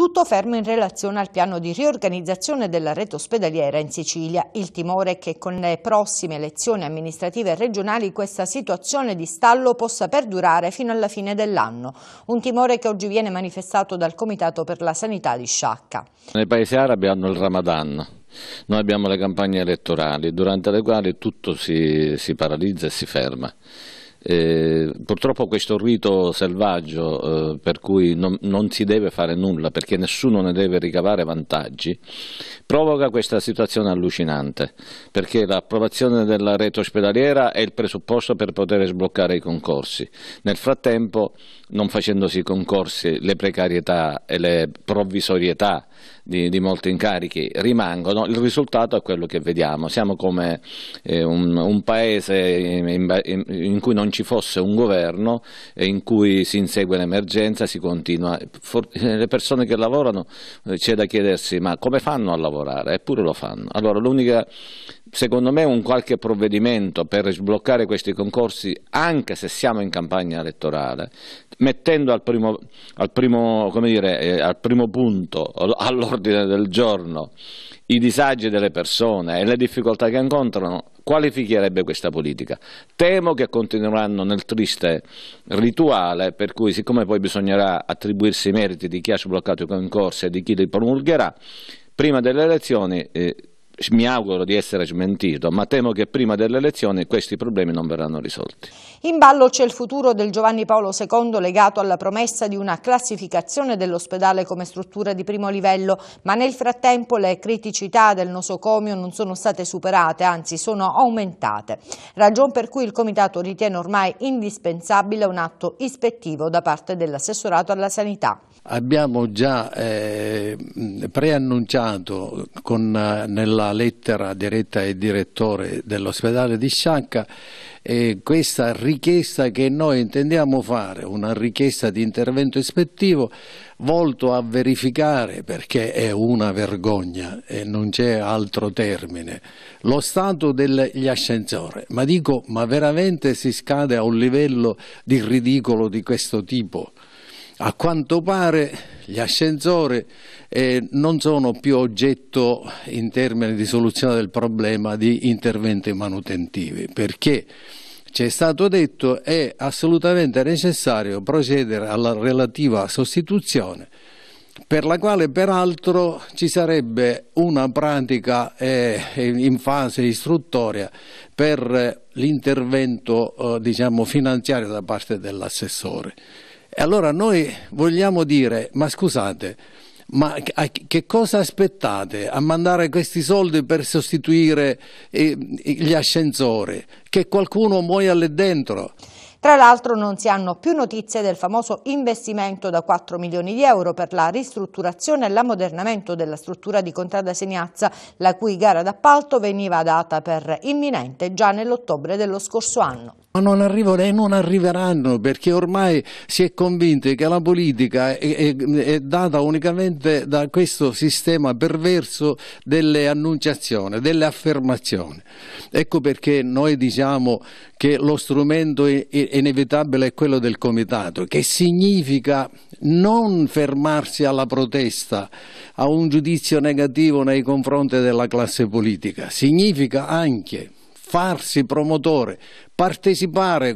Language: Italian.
Tutto fermo in relazione al piano di riorganizzazione della rete ospedaliera in Sicilia. Il timore è che con le prossime elezioni amministrative regionali questa situazione di stallo possa perdurare fino alla fine dell'anno. Un timore che oggi viene manifestato dal Comitato per la Sanità di Sciacca. Nei paesi arabi hanno il Ramadan. Noi abbiamo le campagne elettorali durante le quali tutto si, si paralizza e si ferma. Eh, purtroppo questo rito selvaggio eh, per cui non, non, si deve fare nulla perché nessuno ne deve ricavare vantaggi provoca questa situazione allucinante perché l'approvazione della rete ospedaliera è il presupposto per poter sbloccare i concorsi nel frattempo non facendosi i concorsi le precarietà e le provvisorietà di, di molti incarichi rimangono, il risultato è quello che vediamo. Siamo come eh, un, un, paese in, in, in, cui non ci fosse un governo, in cui si insegue l'emergenza, si continua. For, le persone che lavorano eh, c'è da chiedersi ma come fanno a lavorare? Eppure lo fanno. Allora l'unica secondo me un qualche provvedimento per sbloccare questi concorsi, anche se siamo in campagna elettorale, mettendo al primo, al primo, dire, eh, al primo punto, all'ordine del giorno, i disagi delle persone e le difficoltà che incontrano, qualificherebbe questa politica. Temo che continueranno nel triste rituale, per cui siccome poi bisognerà attribuirsi i meriti di chi ha sbloccato i concorsi e di chi li promulgherà, prima delle elezioni eh, mi auguro di essere smentito, ma temo che prima delle elezioni questi problemi non verranno risolti. In ballo c'è il futuro del Giovanni Paolo II legato alla promessa di una classificazione dell'ospedale come struttura di primo livello, ma nel frattempo le criticità del nosocomio non sono state superate, anzi sono aumentate. Ragion per cui il Comitato ritiene ormai indispensabile un atto ispettivo da parte dell'assessorato alla sanità. Abbiamo già eh, preannunciato con, eh, nella lettera diretta al direttore dell'ospedale di Sciacca eh, questa richiesta che noi intendiamo fare, una richiesta di intervento ispettivo volto a verificare, perché è una vergogna e non c'è altro termine, lo stato degli ascensori. Ma dico, ma veramente si scade a un livello di ridicolo di questo tipo? A quanto pare gli ascensori eh, non sono più oggetto in termini di soluzione del problema di interventi manutentivi perché ci è stato detto è assolutamente necessario procedere alla relativa sostituzione per la quale peraltro ci sarebbe una pratica eh, in fase istruttoria per l'intervento eh, diciamo, finanziario da parte dell'assessore. E allora noi vogliamo dire, ma scusate, ma che cosa aspettate a mandare questi soldi per sostituire eh, gli ascensori? Che qualcuno muoia lì dentro? Tra l'altro non si hanno più notizie del famoso investimento da 4 milioni di euro per la ristrutturazione e l'ammodernamento della struttura di Contrada Segnazza, la cui gara d'appalto veniva data per imminente già nell'ottobre dello scorso anno ma non arrivano e non arriveranno perché ormai si è convinti che la politica è, è, è data unicamente da questo sistema perverso delle annunciazioni, delle affermazioni. Ecco perché noi diciamo che lo strumento inevitabile è quello del comitato, che significa non fermarsi alla protesta, a un giudizio negativo nei confronti della classe politica, significa anche farsi promotore, partecipare